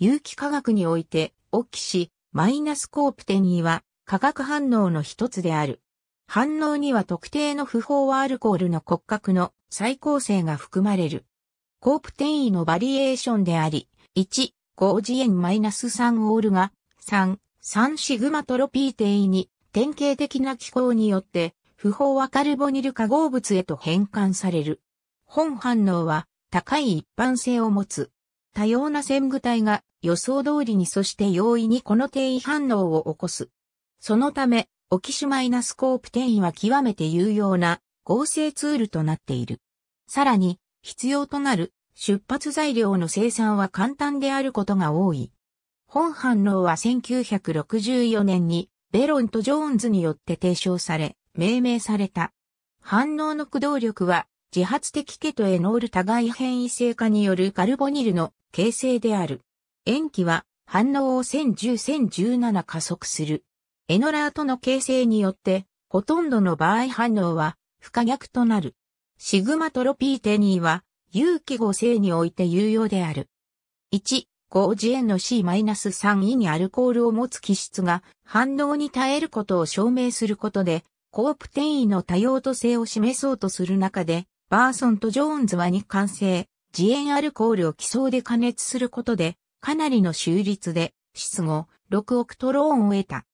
有機化学において、オキシ、マイナスコープテニーは化学反応の一つである。反応には特定の不飽和アルコールの骨格の再構成が含まれる。コープテニーのバリエーションであり、1、5次元 -3 オールが、3、3シグマトロピーテ移に、典型的な機構によって、不飽和カルボニル化合物へと変換される。本反応は、高い一般性を持つ。多様な線具体が予想通りにそして容易にこの定位反応を起こす。そのため、オキシマイナスコープ転移は極めて有用な合成ツールとなっている。さらに、必要となる出発材料の生産は簡単であることが多い。本反応は1964年にベロンとジョーンズによって提唱され、命名された。反応の駆動力は自発的ケトエノール互い変異性化によるカルボニルの形成である。塩基は反応を1010-1017加速する。エノラーとの形成によって、ほとんどの場合反応は不可逆となる。シグマトロピーテニーは有機合成において有用である。1、5次元の C-3E にアルコールを持つ気質が反応に耐えることを証明することで、コープ転移の多様と性を示そうとする中で、バーソンとジョーンズは日完成、自塩アルコールを気相で加熱することで、かなりの収率で、失後、6億トローンを得た。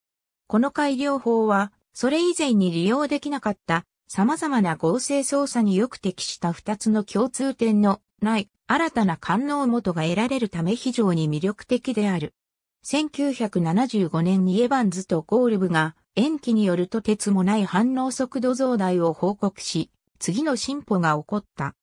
この改良法は、それ以前に利用できなかった様々な合成操作によく適した2つの共通点のない新たな官能元が得られるため非常に魅力的である。1975年にエヴァンズとゴールブが延期によるとてつもない反応速度増大を報告し、次の進歩が起こった。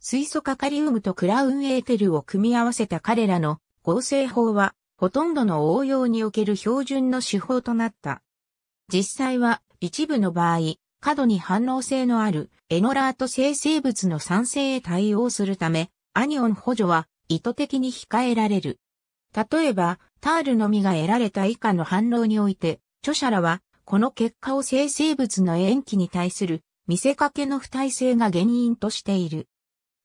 水素カカリウムとクラウンエーテルを組み合わせた彼らの合成法は、ほとんどの応用における標準の手法となった。実際は、一部の場合、過度に反応性のあるエノラート生成物の酸性へ対応するため、アニオン補助は意図的に控えられる。例えば、タールのみが得られた以下の反応において、著者らは、この結果を生成物の塩基に対する見せかけの不耐性が原因としている。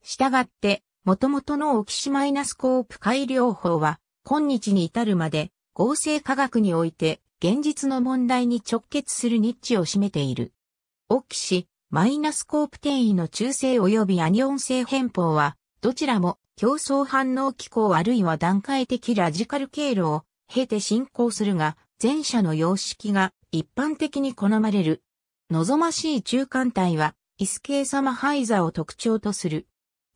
したがって、元々のオキシマイナスコープ改良法は、今日に至るまで合成科学において現実の問題に直結するニッチを占めている。オキシ、マイナスコープ転移の中性及びアニオン性変法は、どちらも競争反応機構あるいは段階的ラジカル経路を経て進行するが、前者の様式が一般的に好まれる望ましい中間体は、イスケーイザーを特徴とする。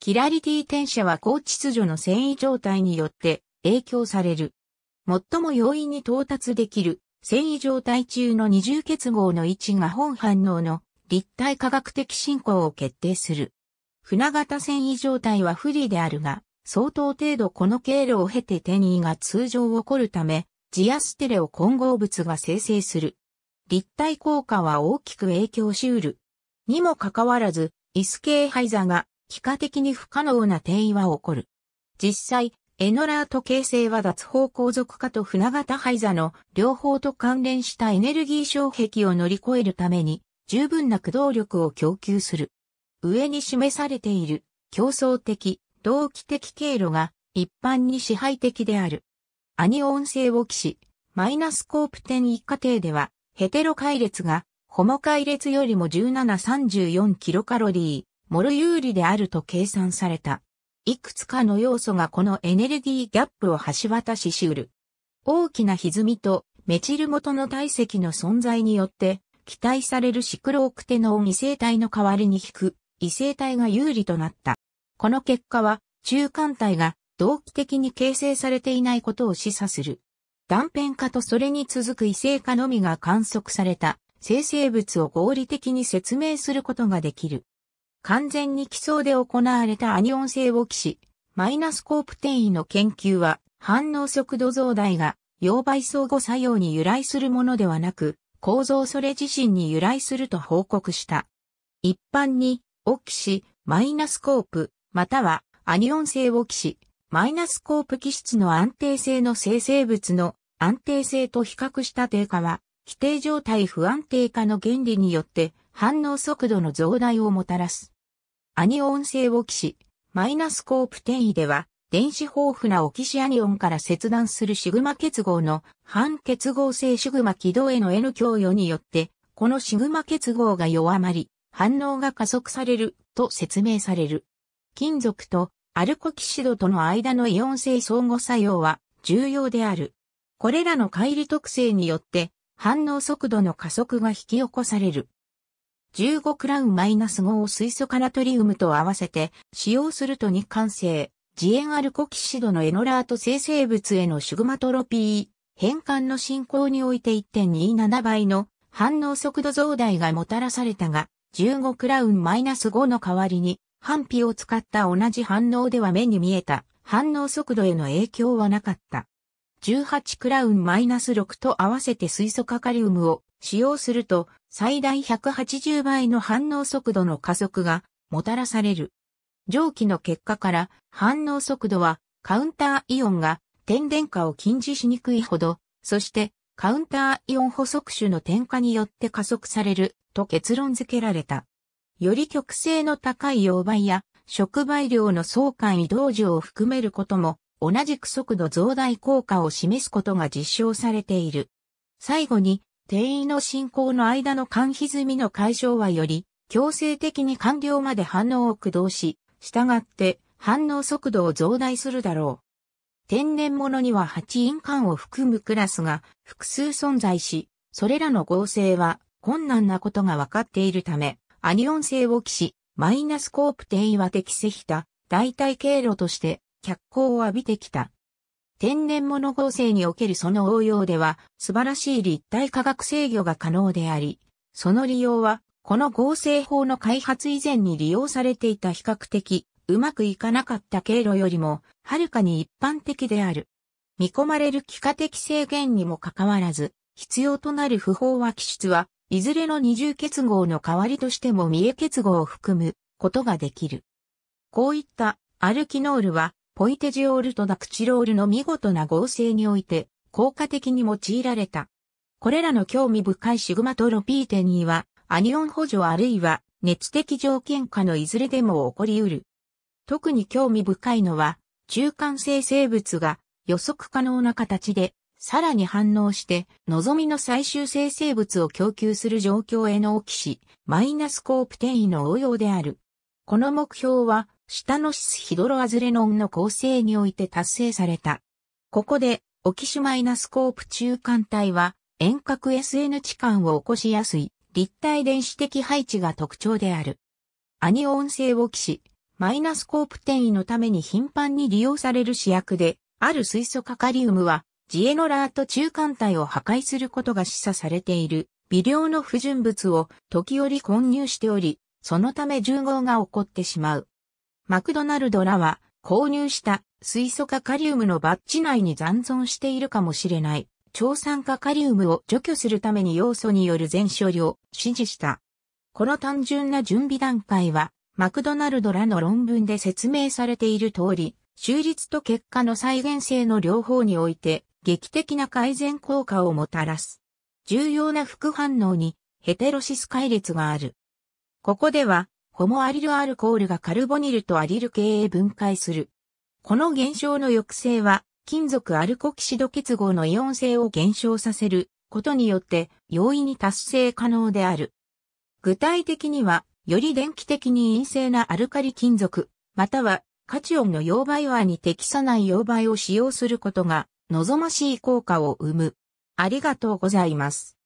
キラリティ転写は高秩序の繊維状態によって影響される。最も容易に到達できる繊維状態中の二重結合の位置が本反応の立体科学的進行を決定する。船型繊維状態は不利であるが、相当程度この経路を経て転移が通常起こるため、ジアステレオ混合物が生成する。立体効果は大きく影響し得る。にもかかわらず、イス系廃座が、幾何的に不可能な転移は起こる。実際、エノラート形成は脱方向属化と船型廃座の両方と関連したエネルギー障壁を乗り越えるために、十分な駆動力を供給する。上に示されている競争的、同期的経路が一般に支配的である。アニオン性を期し、マイナスコープ点一過程ではヘテロ解列が、ホモ解列よりも1 7 3 4カロリー、モル有利であると計算された。いくつかの要素がこのエネルギーギャップを橋渡ししうる。大きな歪みとメチル元の体積の存在によって期待されるシクロオクテノン異性体の代わりに引く異性体が有利となった。この結果は中間体が同期的に形成されていないことを示唆する。断片化とそれに続く異性化のみが観測された生成物を合理的に説明することができる。完全に基礎で行われたアニオン性を期し、マイナスコープ転移の研究は反応速度増大が溶媒相互作用に由来するものではなく、構造それ自身に由来すると報告した。一般に、オキシ、マイナスコープ、またはアニオン性オキシ、マイナスコープ基質の安定性の生成物の安定性と比較した低下は、規定状態不安定化の原理によって反応速度の増大をもたらす。アニオン性オキシ、マイナスコープ転移では、電子豊富なオキシアニオンから切断するシグマ結合の反結合性シグマ軌道への N 供与によって、このシグマ結合が弱まり、反応が加速されると説明される。金属とアルコキシドとの間のイオン性相互作用は重要である。これらの乖離特性によって、反応速度の加速が引き起こされる。15クラウンマイナス -5 を水素カナトリウムと合わせて使用すると二酸性、次塩アルコキシドのエノラート生成物へのシグマトロピー、変換の進行において1.27倍の反応速度増大がもたらされたが、15クラウンマイナス -5 の代わりに、反比を使った同じ反応では目に見えた反応速度への影響はなかった。18クラウンマイナス -6 と合わせて水素カカリウムを使用すると最大180倍の反応速度の加速がもたらされる。蒸気の結果から反応速度はカウンターイオンが点電化を禁止しにくいほど、そしてカウンターイオン補足種の点火によって加速されると結論付けられた。より極性の高い溶媒や触媒量の相関移動時を含めることも同じく速度増大効果を示すことが実証されている。最後に、転移の進行の間の間歪みの解消はより、強制的に完了まで反応を駆動し、従って反応速度を増大するだろう。天然物には8因間を含むクラスが複数存在し、それらの合成は困難なことが分かっているため、アニオン性を期し、マイナスコープ転移は適正た代替経路として脚光を浴びてきた。天然物合成におけるその応用では、素晴らしい立体化学制御が可能であり、その利用は、この合成法の開発以前に利用されていた比較的、うまくいかなかった経路よりも、はるかに一般的である。見込まれる幾何的制限にもかかわらず、必要となる不飽和気質は、いずれの二重結合の代わりとしても三重結合を含むことができる。こういったアルキノールはポイテジオールとダクチロールの見事な合成において、効果的に用いられた。これらの興味深いシグマトロピーテニーは、アニオン補助あるいは熱的条件下のいずれでも起こり得る。特に興味深いのは、中間性生物が予測可能な形で、さらに反応して、望みの最終生成物を供給する状況への起きし、マイナスコープ転移の応用である。この目標は、シタノシスヒドロアズレノンの構成において達成された。ここで、オキシマイナスコープ中間体は、遠隔 SN 置換を起こしやすい、立体電子的配置が特徴である。アニオン性オキシ、マイナスコープ転移のために頻繁に利用される試薬で、ある水素カカリウムは、ジエノラート中間体を破壊することが示唆されている、微量の不純物を時折混入しており、そのため重合が起こってしまう。マクドナルドらは購入した水素化カリウムのバッジ内に残存しているかもしれない超酸化カリウムを除去するために要素による全処理を指示した。この単純な準備段階はマクドナルドらの論文で説明されている通り、収率と結果の再現性の両方において劇的な改善効果をもたらす。重要な副反応にヘテロシス解列がある。ここではホモアリルアルコールがカルボニルとアリル系へ分解する。この現象の抑制は、金属アルコキシド結合のイオン性を減少させることによって容易に達成可能である。具体的には、より電気的に陰性なアルカリ金属、またはカチオンの溶媒和に適さない溶媒を使用することが望ましい効果を生む。ありがとうございます。